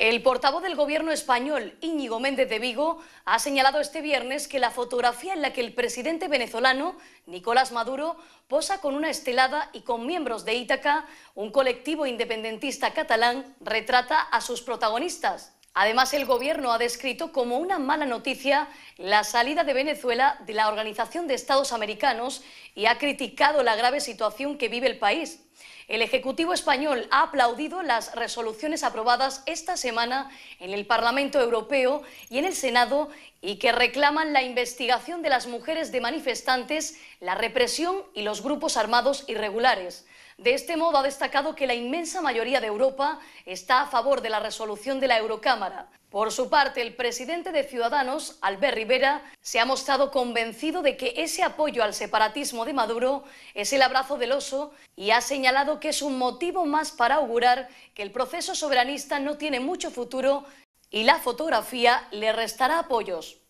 El portavoz del gobierno español, Íñigo Méndez de Vigo, ha señalado este viernes que la fotografía en la que el presidente venezolano, Nicolás Maduro, posa con una estelada y con miembros de Ítaca, un colectivo independentista catalán, retrata a sus protagonistas. Además, el gobierno ha descrito como una mala noticia la salida de Venezuela de la Organización de Estados Americanos y ha criticado la grave situación que vive el país. El Ejecutivo español ha aplaudido las resoluciones aprobadas esta semana en el Parlamento Europeo y en el Senado y que reclaman la investigación de las mujeres de manifestantes, la represión y los grupos armados irregulares. De este modo ha destacado que la inmensa mayoría de Europa está a favor de la resolución de la Eurocámara. Por su parte, el presidente de Ciudadanos, Albert Rivera, se ha mostrado convencido de que ese apoyo al separatismo de Maduro es el abrazo del oso y ha señalado que es un motivo más para augurar que el proceso soberanista no tiene mucho futuro y la fotografía le restará apoyos.